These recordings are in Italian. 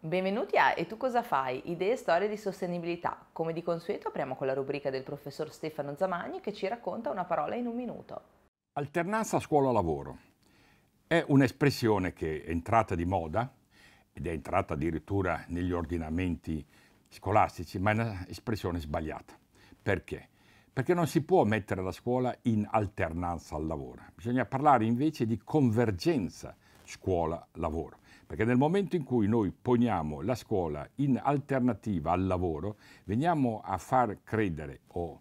Benvenuti a E tu cosa fai? Idee e storie di sostenibilità. Come di consueto apriamo con la rubrica del professor Stefano Zamagni che ci racconta una parola in un minuto. Alternanza scuola-lavoro. È un'espressione che è entrata di moda ed è entrata addirittura negli ordinamenti scolastici, ma è un'espressione sbagliata. Perché? perché non si può mettere la scuola in alternanza al lavoro, bisogna parlare invece di convergenza scuola-lavoro, perché nel momento in cui noi poniamo la scuola in alternativa al lavoro, veniamo a far credere, o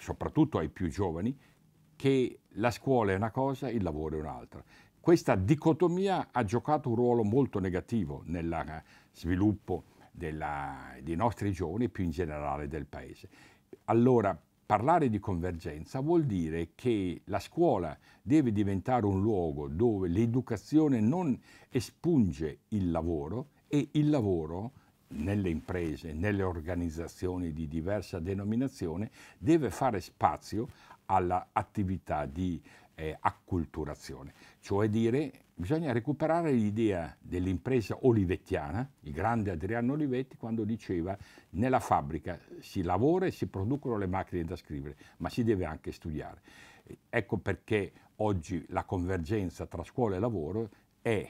soprattutto ai più giovani, che la scuola è una cosa, il lavoro è un'altra. Questa dicotomia ha giocato un ruolo molto negativo nel eh, sviluppo della, dei nostri giovani e più in generale del Paese. Allora, parlare di convergenza vuol dire che la scuola deve diventare un luogo dove l'educazione non espunge il lavoro e il lavoro nelle imprese, nelle organizzazioni di diversa denominazione, deve fare spazio all'attività di eh, acculturazione, cioè dire bisogna recuperare l'idea dell'impresa olivettiana, il grande Adriano Olivetti, quando diceva nella fabbrica si lavora e si producono le macchine da scrivere, ma si deve anche studiare. Ecco perché oggi la convergenza tra scuola e lavoro è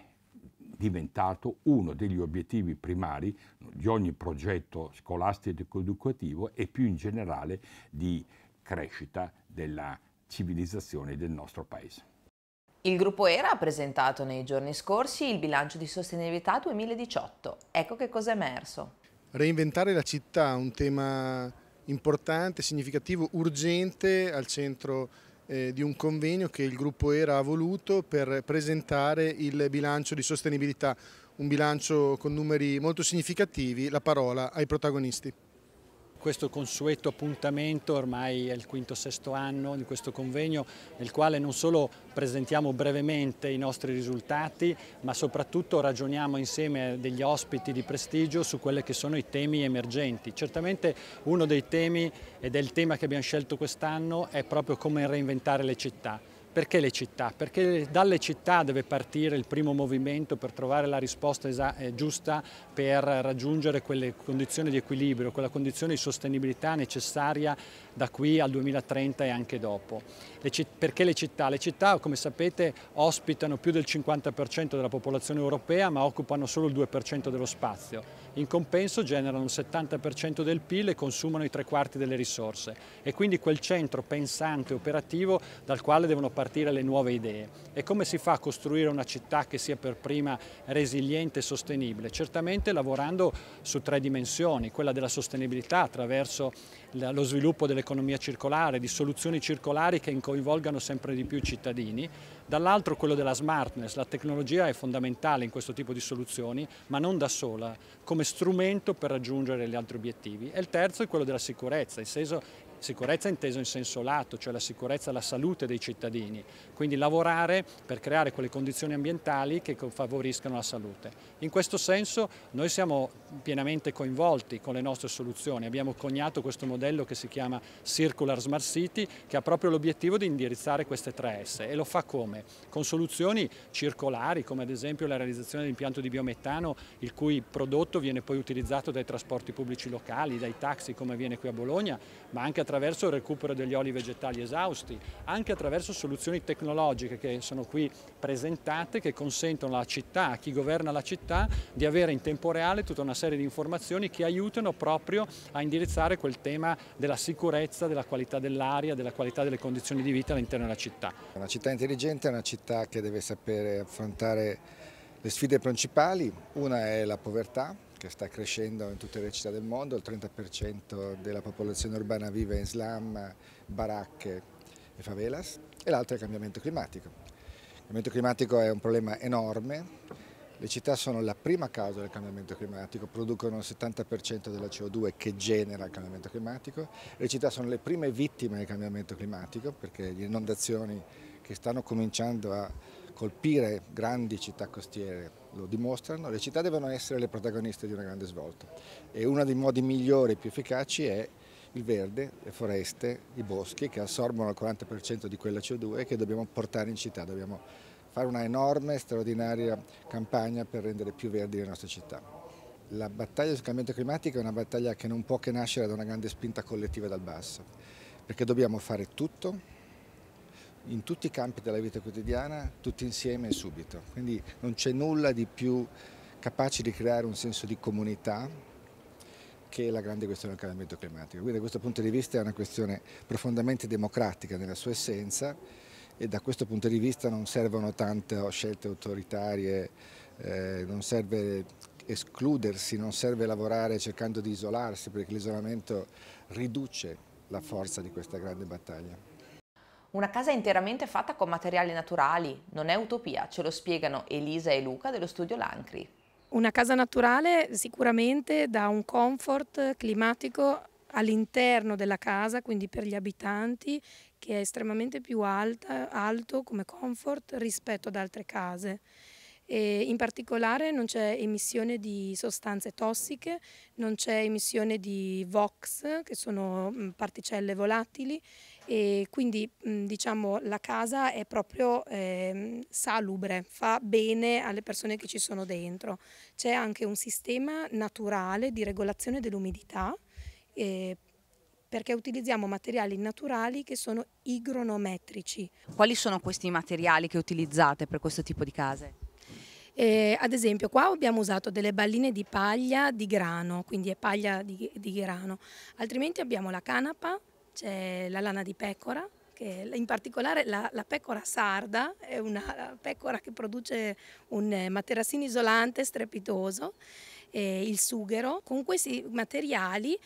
diventato uno degli obiettivi primari di ogni progetto scolastico educativo e più in generale di crescita della civilizzazione del nostro Paese. Il gruppo ERA ha presentato nei giorni scorsi il bilancio di sostenibilità 2018. Ecco che cosa è emerso. Reinventare la città, un tema importante, significativo, urgente al centro eh, di un convegno che il gruppo ERA ha voluto per presentare il bilancio di sostenibilità, un bilancio con numeri molto significativi, la parola ai protagonisti questo consueto appuntamento, ormai è il quinto o sesto anno di questo convegno, nel quale non solo presentiamo brevemente i nostri risultati, ma soprattutto ragioniamo insieme a degli ospiti di prestigio su quelli che sono i temi emergenti. Certamente uno dei temi, ed è il tema che abbiamo scelto quest'anno, è proprio come reinventare le città. Perché le città? Perché dalle città deve partire il primo movimento per trovare la risposta eh, giusta per raggiungere quelle condizioni di equilibrio, quella condizione di sostenibilità necessaria da qui al 2030 e anche dopo. Le perché le città? Le città, come sapete, ospitano più del 50% della popolazione europea ma occupano solo il 2% dello spazio in compenso generano il 70% del PIL e consumano i tre quarti delle risorse e quindi quel centro pensante, operativo dal quale devono partire le nuove idee. E come si fa a costruire una città che sia per prima resiliente e sostenibile? Certamente lavorando su tre dimensioni, quella della sostenibilità attraverso lo sviluppo dell'economia circolare, di soluzioni circolari che coinvolgano sempre di più i cittadini, dall'altro quello della smartness, la tecnologia è fondamentale in questo tipo di soluzioni, ma non da sola, come strumento per raggiungere gli altri obiettivi. E il terzo è quello della sicurezza, in senso, Sicurezza intesa in senso lato, cioè la sicurezza e la salute dei cittadini, quindi lavorare per creare quelle condizioni ambientali che favoriscano la salute. In questo senso noi siamo pienamente coinvolti con le nostre soluzioni, abbiamo coniato questo modello che si chiama Circular Smart City che ha proprio l'obiettivo di indirizzare queste tre S e lo fa come? Con soluzioni circolari come ad esempio la realizzazione dell'impianto di biometano il cui prodotto viene poi utilizzato dai trasporti pubblici locali, dai taxi come avviene qui a Bologna, ma anche attraverso il recupero degli oli vegetali esausti, anche attraverso soluzioni tecnologiche che sono qui presentate che consentono alla città, a chi governa la città, di avere in tempo reale tutta una serie di informazioni che aiutano proprio a indirizzare quel tema della sicurezza, della qualità dell'aria, della qualità delle condizioni di vita all'interno della città. Una città intelligente è una città che deve sapere affrontare le sfide principali, una è la povertà, che sta crescendo in tutte le città del mondo, il 30% della popolazione urbana vive in slum, baracche e favelas e l'altro è il cambiamento climatico. Il cambiamento climatico è un problema enorme, le città sono la prima causa del cambiamento climatico, producono il 70% della CO2 che genera il cambiamento climatico, le città sono le prime vittime del cambiamento climatico perché le inondazioni che stanno cominciando a colpire grandi città costiere lo dimostrano, le città devono essere le protagoniste di una grande svolta e uno dei modi migliori e più efficaci è il verde, le foreste, i boschi che assorbono il 40% di quella CO2 che dobbiamo portare in città, dobbiamo fare una enorme, e straordinaria campagna per rendere più verdi le nostre città. La battaglia sul cambiamento climatico è una battaglia che non può che nascere da una grande spinta collettiva dal basso, perché dobbiamo fare tutto in tutti i campi della vita quotidiana, tutti insieme e subito. Quindi non c'è nulla di più capace di creare un senso di comunità che è la grande questione del cambiamento climatico. Quindi da questo punto di vista è una questione profondamente democratica nella sua essenza e da questo punto di vista non servono tante scelte autoritarie, eh, non serve escludersi, non serve lavorare cercando di isolarsi perché l'isolamento riduce la forza di questa grande battaglia. Una casa interamente fatta con materiali naturali, non è utopia, ce lo spiegano Elisa e Luca dello studio Lancri. Una casa naturale sicuramente dà un comfort climatico all'interno della casa, quindi per gli abitanti, che è estremamente più alta, alto come comfort rispetto ad altre case. E in particolare non c'è emissione di sostanze tossiche, non c'è emissione di VOX, che sono mm, particelle volatili, e quindi mm, diciamo la casa è proprio eh, salubre, fa bene alle persone che ci sono dentro. C'è anche un sistema naturale di regolazione dell'umidità. Eh, perché utilizziamo materiali naturali che sono igronometrici. Quali sono questi materiali che utilizzate per questo tipo di case? Eh, ad esempio qua abbiamo usato delle balline di paglia di grano, quindi è paglia di, di grano, altrimenti abbiamo la canapa, c'è la lana di pecora, in particolare la, la, pecora sarda è una pecora che produce un eh, materassino isolante strepitoso, il sughero. Con questi materiali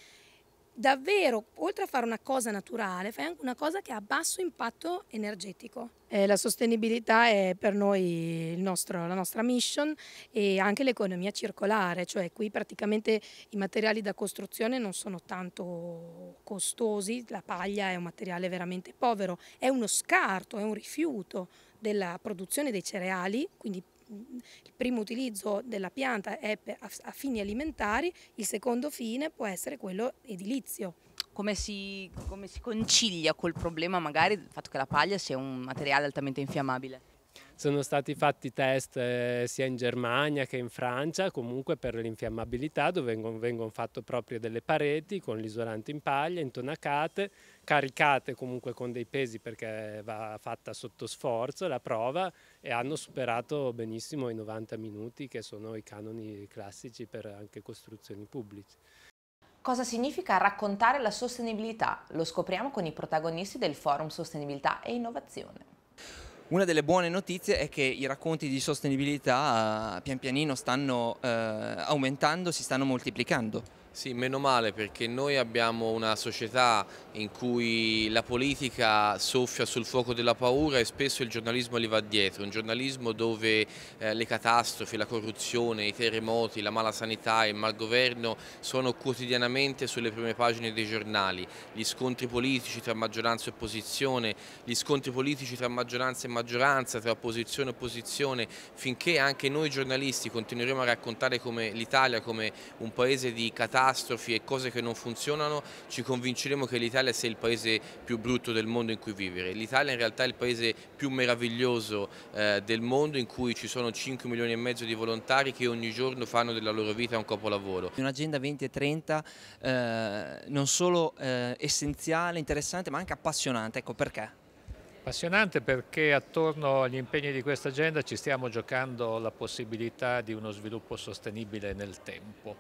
davvero, oltre a fare una cosa naturale, fai anche una cosa che ha basso impatto energetico. Eh, la sostenibilità è per noi nostro, la nostra mission e anche l'economia circolare, cioè qui praticamente i materiali da costruzione non sono tanto costosi, la paglia è un materiale veramente povero, è uno scarto, è un rifiuto della produzione dei cereali, quindi il primo utilizzo della pianta è a fini alimentari, il secondo fine può essere quello edilizio. Come si, come si concilia col problema magari del fatto che la paglia sia un materiale altamente infiammabile? Sono stati fatti test eh, sia in Germania che in Francia, comunque per l'infiammabilità, dove vengono, vengono fatte proprio delle pareti con l'isolante in paglia, intonacate, caricate comunque con dei pesi perché va fatta sotto sforzo la prova e hanno superato benissimo i 90 minuti che sono i canoni classici per anche costruzioni pubbliche. Cosa significa raccontare la sostenibilità? Lo scopriamo con i protagonisti del Forum Sostenibilità e Innovazione. Una delle buone notizie è che i racconti di sostenibilità pian pianino stanno eh, aumentando, si stanno moltiplicando. Sì, meno male perché noi abbiamo una società in cui la politica soffia sul fuoco della paura e spesso il giornalismo li va dietro, un giornalismo dove eh, le catastrofi, la corruzione, i terremoti, la mala sanità e il malgoverno sono quotidianamente sulle prime pagine dei giornali, gli scontri politici tra maggioranza e opposizione, gli scontri politici tra maggioranza e maggioranza, tra opposizione e opposizione, finché anche noi giornalisti continueremo a raccontare come l'Italia come un paese di catastrofi e cose che non funzionano, ci convinceremo che l'Italia l'Italia sia il paese più brutto del mondo in cui vivere. L'Italia in realtà è il paese più meraviglioso eh, del mondo in cui ci sono 5 milioni e mezzo di volontari che ogni giorno fanno della loro vita un capolavoro. Un'agenda 2030 eh, non solo eh, essenziale, interessante ma anche appassionante, ecco perché? Appassionante perché attorno agli impegni di questa agenda ci stiamo giocando la possibilità di uno sviluppo sostenibile nel tempo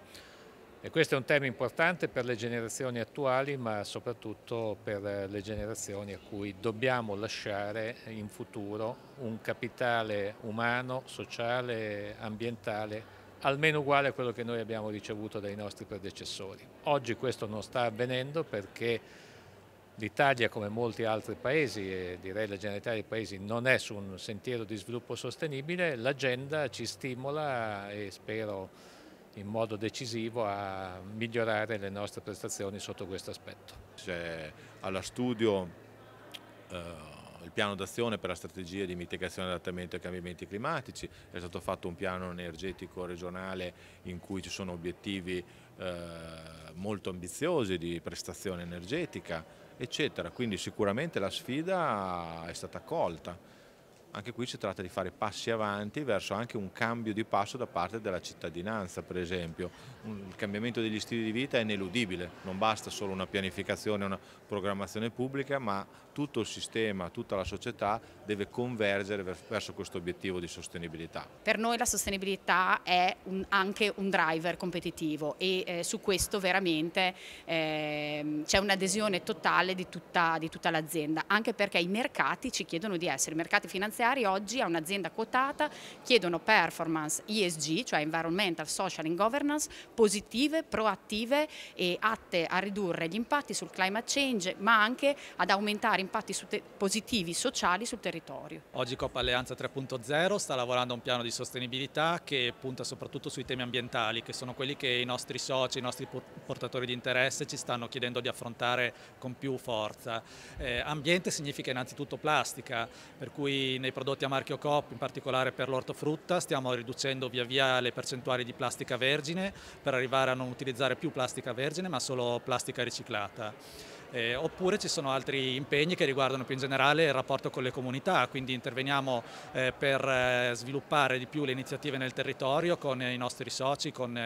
e questo è un tema importante per le generazioni attuali, ma soprattutto per eh, le generazioni a cui dobbiamo lasciare in futuro un capitale umano, sociale, ambientale almeno uguale a quello che noi abbiamo ricevuto dai nostri predecessori. Oggi questo non sta avvenendo perché l'Italia, come molti altri paesi e direi la generalità dei paesi, non è su un sentiero di sviluppo sostenibile, l'agenda ci stimola e spero in modo decisivo a migliorare le nostre prestazioni sotto questo aspetto. C'è alla studio eh, il piano d'azione per la strategia di mitigazione e adattamento ai cambiamenti climatici, è stato fatto un piano energetico regionale in cui ci sono obiettivi eh, molto ambiziosi di prestazione energetica, eccetera. Quindi sicuramente la sfida è stata colta. Anche qui si tratta di fare passi avanti verso anche un cambio di passo da parte della cittadinanza, per esempio. Il cambiamento degli stili di vita è ineludibile, non basta solo una pianificazione, una programmazione pubblica, ma tutto il sistema, tutta la società deve convergere verso questo obiettivo di sostenibilità. Per noi la sostenibilità è un, anche un driver competitivo e eh, su questo veramente eh, c'è un'adesione totale di tutta, di tutta l'azienda, anche perché i mercati ci chiedono di essere, i mercati finanziari finanziari oggi a un'azienda quotata chiedono performance ESG, cioè environmental, social and governance, positive, proattive e atte a ridurre gli impatti sul climate change, ma anche ad aumentare impatti positivi sociali sul territorio. Oggi Coppa Alleanza 3.0 sta lavorando a un piano di sostenibilità che punta soprattutto sui temi ambientali, che sono quelli che i nostri soci, i nostri portatori di interesse ci stanno chiedendo di affrontare con più forza. Eh, ambiente significa innanzitutto plastica, per cui nei i prodotti a marchio Coop, in particolare per l'ortofrutta, stiamo riducendo via via le percentuali di plastica vergine per arrivare a non utilizzare più plastica vergine ma solo plastica riciclata. Eh, oppure ci sono altri impegni che riguardano più in generale il rapporto con le comunità, quindi interveniamo eh, per eh, sviluppare di più le iniziative nel territorio con i nostri soci, con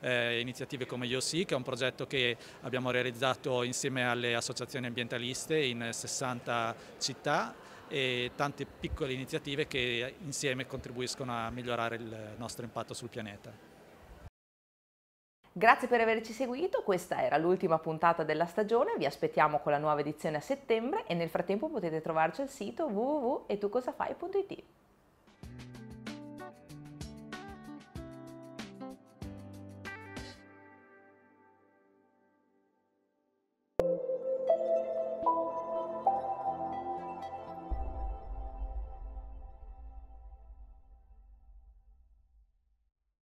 eh, iniziative come IOC, che è un progetto che abbiamo realizzato insieme alle associazioni ambientaliste in 60 città e tante piccole iniziative che insieme contribuiscono a migliorare il nostro impatto sul pianeta. Grazie per averci seguito, questa era l'ultima puntata della stagione, vi aspettiamo con la nuova edizione a settembre e nel frattempo potete trovarci al sito www.etucosafai.it.